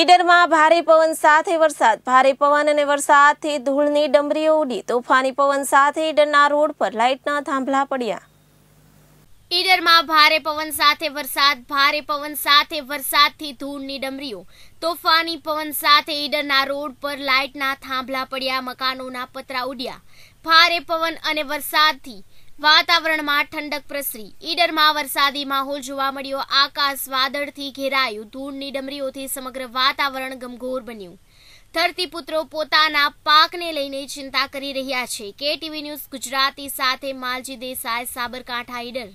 ઈડરમાં ભારે પવન સાથે વરસાદ ભારે પવન અને વરસાદથી ધૂળની ડમરીઓ ઉડી તોફાની પવન સાથે ઈડરના રોડ પર લાઇટના થાંભલા પડ્યા ઈડરમાં ભારે પવન સાથે વરસાદ ભારે પવન સાથે વરસાદથી ધૂળની ડમરીઓ તોફાની પવન સાથે ઈડરના રોડ પર લાઇટના થાંભલા પડ્યા મકાનોના પતરા ઉડ્યા ભારે પવન અને વરસાદથી વાતાવરણમાં ઠંડક પ્રસરી ઈડરમાં વરસાદી માહોલ જોવા મળ્યો આકાશ વાદળથી ઘેરાયું ધૂળની ડમરીઓથી સમગ્ર વાતાવરણ ગમઘોર બન્યું ધરતીપુત્રો પોતાના પાકને લઈને ચિંતા કરી રહ્યા છે કે ટીવી ન્યૂઝ ગુજરાતી સાથે માલજી દેસાઈ સાબરકાંઠા ઈડર